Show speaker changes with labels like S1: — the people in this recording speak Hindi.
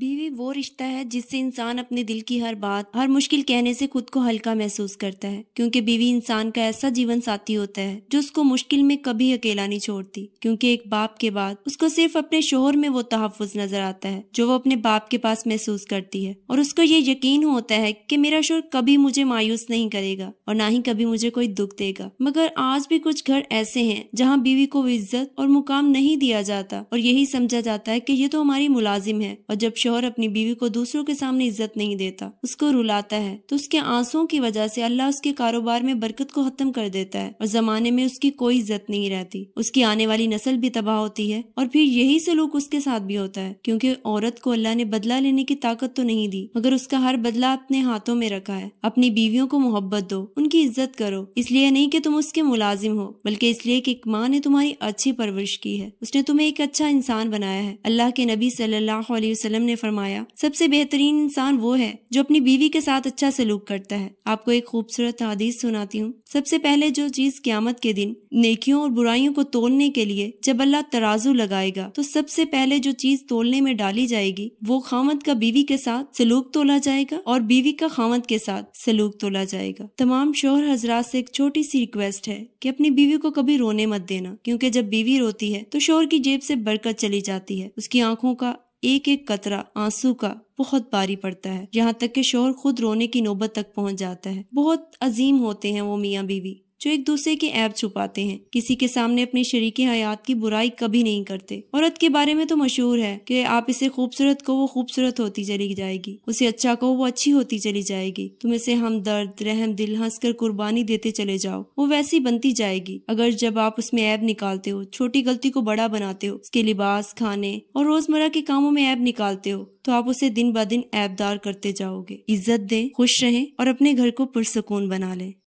S1: बीवी वो रिश्ता है जिससे इंसान अपने दिल की हर बात हर मुश्किल कहने से खुद को हल्का महसूस करता है क्योंकि बीवी इंसान का ऐसा जीवन साथी होता है जो उसको मुश्किल में कभी अकेला नहीं छोड़ती क्योंकि एक बाप के बाद उसको सिर्फ अपने शोहर में वो तहफ़ नजर आता है जो वो अपने बाप के पास महसूस करती है और उसको ये यकीन होता है की मेरा शोर कभी मुझे मायूस नहीं करेगा और ना ही कभी मुझे कोई दुख देगा मगर आज भी कुछ घर ऐसे है जहाँ बीवी को इज्जत और मुकाम नहीं दिया जाता और यही समझा जाता है की ये तो हमारी मुलाजिम है और जब शोहर अपनी बीवी को दूसरों के सामने इज्जत नहीं देता उसको रुलाता है तो उसके आंसुओं की वजह से अल्लाह उसके कारोबार में बरकत को खत्म कर देता है और जमाने में उसकी कोई इज्जत नहीं रहती उसकी आने वाली नस्ल भी तबाह होती है और फिर यही सलूक उसके साथ भी होता है क्योंकि औरत को अल्लाह ने बदला लेने की ताकत तो नहीं दी मगर उसका हर बदला अपने हाथों में रखा है अपनी बीवियों को मोहब्बत दो उनकी इज्जत करो इसलिए नहीं की तुम उसके मुलाजिम हो बल्कि इसलिए की एक माँ ने तुम्हारी अच्छी परवरिश की है उसने तुम्हें एक अच्छा इंसान बनाया है अल्लाह के नबी सल्लल्लाहु अलैहि वसल्लम ने ने फरमाया सबसे बेहतरीन इंसान वो है जो अपनी बीवी के साथ अच्छा सलूक करता है आपको एक खूबसूरत हदीस सुनाती हूँ सबसे पहले जो चीज क्यामत के दिन नेकियों और बुराइयों को तोड़ने के लिए जब अल्लाह तराजू लगाएगा तो सबसे पहले जो चीज तोड़ने में डाली जाएगी वो खामद का बीवी के साथ सलूक तोला जाएगा और बीवी का खामद के साथ सलूक तोला जाएगा तमाम शोहर हजरा से एक छोटी सी रिक्वेस्ट है कि अपनी बीवी को कभी रोने मत देना क्योंकि जब बीवी रोती है तो शोहर की जेब से बरकत चली जाती है उसकी आंखों का एक एक कतरा आंसू का बहुत भारी पड़ता है यहाँ तक कि शोहर खुद रोने की नौबत तक पहुँच जाता है बहुत अजीम होते हैं वो मियाँ बीवी जो एक दूसरे के ऐप छुपाते हैं किसी के सामने अपने शरीक हयात की बुराई कभी नहीं करते औरत के बारे में तो मशहूर है कि आप इसे खूबसूरत को वो खूबसूरत होती चली जाएगी उसे अच्छा को वो अच्छी होती चली जाएगी तुम इसे हम दर्द रहम दिल हंस कर कुर्बानी देते चले जाओ वो वैसी बनती जाएगी अगर जब आप उसमें ऐप निकालते हो छोटी गलती को बड़ा बनाते हो उसके लिबास खाने और रोजमर्रा के कामों में ऐप निकालते हो तो आप उसे दिन ब दिन ऐबदार करते जाओगे इज्जत दें खुश रहें और अपने घर को पुरसकून बना लें